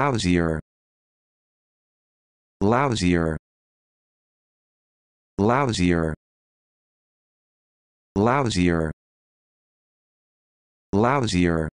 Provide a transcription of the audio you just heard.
lousier lousier lousier lousier lousier